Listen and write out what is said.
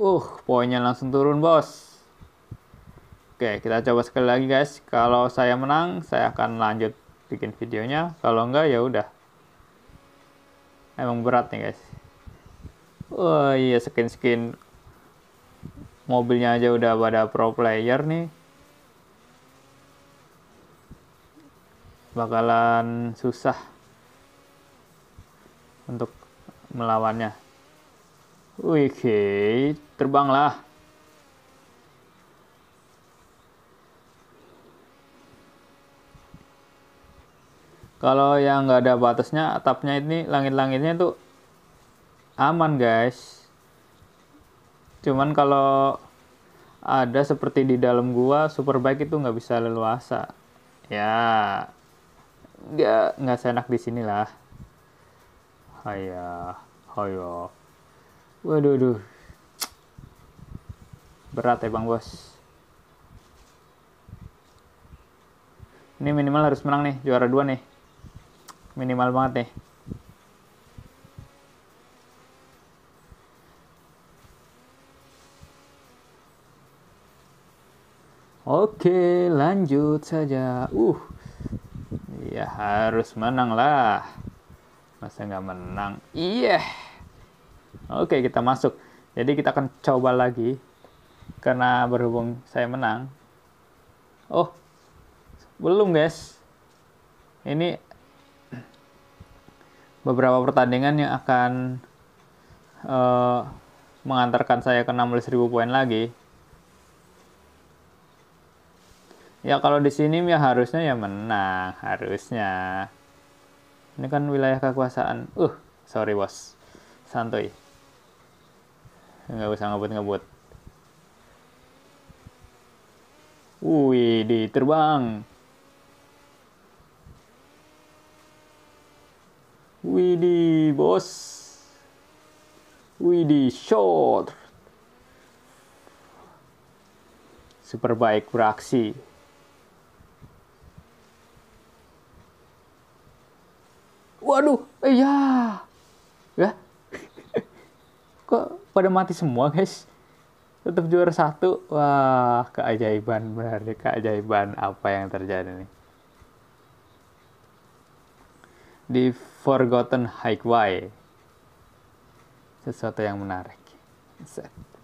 Uh, poinnya langsung turun, bos. Oke, kita coba sekali lagi, guys. Kalau saya menang, saya akan lanjut bikin videonya. Kalau enggak, ya udah. Emang berat nih, guys. Oh iya, skin-skin mobilnya aja udah pada pro player nih. Bakalan susah untuk melawannya. Oke, terbanglah. Kalau yang nggak ada batasnya, atapnya ini langit-langitnya itu aman guys. Cuman kalau ada seperti di dalam gua, superbike itu nggak bisa leluasa. Ya, nggak nggak senak di sinilah. Hayah, hayah. Waduh, waduh. Berat ya Bang Bos. Ini minimal harus menang nih, juara dua nih. Minimal banget nih. Oke, lanjut saja. Uh, ya harus menang lah. Masa nggak menang? Iya. Yeah. Oke, kita masuk. Jadi kita akan coba lagi karena berhubung saya menang. Oh, belum guys. Ini beberapa pertandingan yang akan uh, mengantarkan saya ke 16.000 poin lagi. Ya kalau di sini ya harusnya ya menang, harusnya. Ini kan wilayah kekuasaan. Uh, sorry bos santuy nggak usah ngebut-ngebut wih di terbang Widih, bos. Widih, short, Super baik beraksi. Waduh, iya kok pada mati semua guys tetap juara satu wah keajaiban berarti keajaiban apa yang terjadi nih di Forgotten Highway sesuatu yang menarik Set.